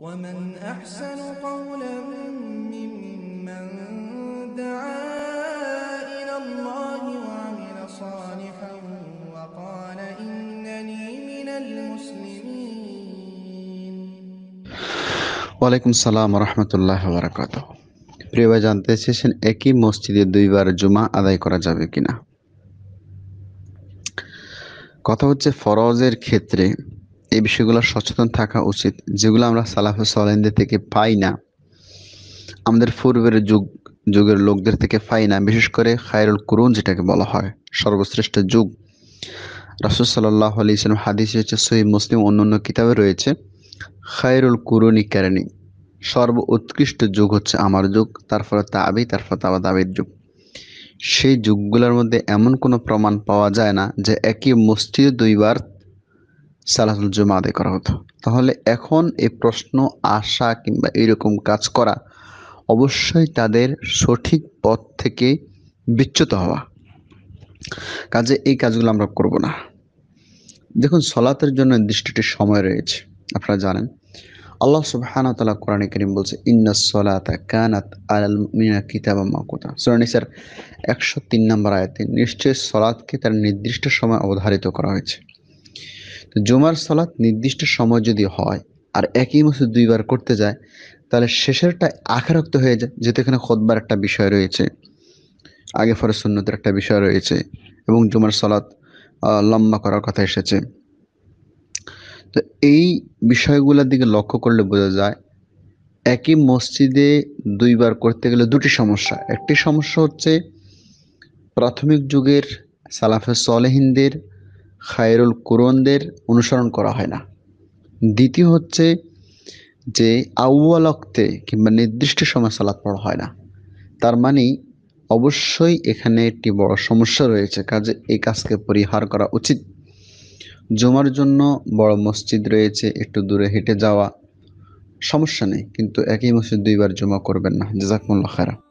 ومن أحسن قولا ممن دعا إلى الله وعمل صالحا وقال إنني من المسلمين وعليكم السلام ورحمة الله وبركاته প্রিয় জানতে চেয়েছেন একই মসজিদে দুইবার জুমা আদায় করা যাবে কিনা কথা হচ্ছে ফরজের ক্ষেত্রে এই বিষয়গুলো সচেতন থাকা উচিত যেগুলো আমরা সালাফ সালেনদের থেকে পাই না আমাদের পূর্বের যুগ যুগের লোকদের থেকে পাই না বিশেষ করে খায়রুল কুরুন যেটাকে বলা হয় সর্বশ্রেষ্ঠ যুগ রাসুল সাল্লাহ আলি ইসলাম হাদিস হচ্ছে সহি মুসলিম অন্য অন্য কিতাবে রয়েছে খায়রুল কুরুনি কারণী সর্ব উৎকৃষ্ট যুগ হচ্ছে আমার যুগ তারপরে তাবি তারপর তাবা দাবির যুগ সেই যুগগুলোর মধ্যে এমন কোনো প্রমাণ পাওয়া যায় না যে একই মসজিদে দুইবার সালাতুল জুমা আদায় করা হতো তাহলে এখন এই প্রশ্ন আসা কিংবা এরকম কাজ করা অবশ্যই তাদের সঠিক পথ থেকে বিচ্যুত হওয়া কাজে এই কাজগুলো আমরা করব না দেখুন সলাতের জন্য দৃষ্টিটি সময় রয়েছে আপনারা জানেন আল্লাহ সুবহানাহু ওয়া তাআলা কোরআনে কারীম বলছে ইন্নাস সালাতা কানাত আলাল মিনা কিতাবাম মাকুতা সূরা নিসার 103 নম্বর আয়াতে নিশ্চয় সালাতকে তার নির্দিষ্ট সময় অবধারিত করা হয়েছে জুমার সলাৎ নির্দিষ্ট সময় যদি হয় আর একই মসজিদ দুইবার করতে যায় তাহলে শেষেরটা আখারক্ত হয়ে যায় যেহেতু এখানে খোদবার একটা বিষয় রয়েছে আগে সুন্নতের একটা বিষয় রয়েছে এবং জুমার সলাৎ লম্বা করার কথা এসেছে তো এই বিষয়গুলোর দিকে লক্ষ্য করলে বোঝা যায় একই মসজিদে দুইবার করতে গেলে দুটি সমস্যা একটি সমস্যা হচ্ছে প্রাথমিক যুগের সালাফে সলেহিনদের খায়রুল কুরনদের অনুসরণ করা হয় না দ্বিতীয় হচ্ছে যে আউ্য়াল অক্তে কিংবা নির্দিষ্ট সময় সালাত পড়া হয় না তার মানে অবশ্যই এখানে একটি বড় সমস্যা রয়েছে কাজে এই কাজকে পরিহার করা উচিত জমার জন্য বড় মসজিদ রয়েছে একটু দূরে হেঁটে যাওয়া সমস্যা নেই কিন্তু একই মসজিদ দুইবার জমা করবেন না জাজাকুল্লা খায়রা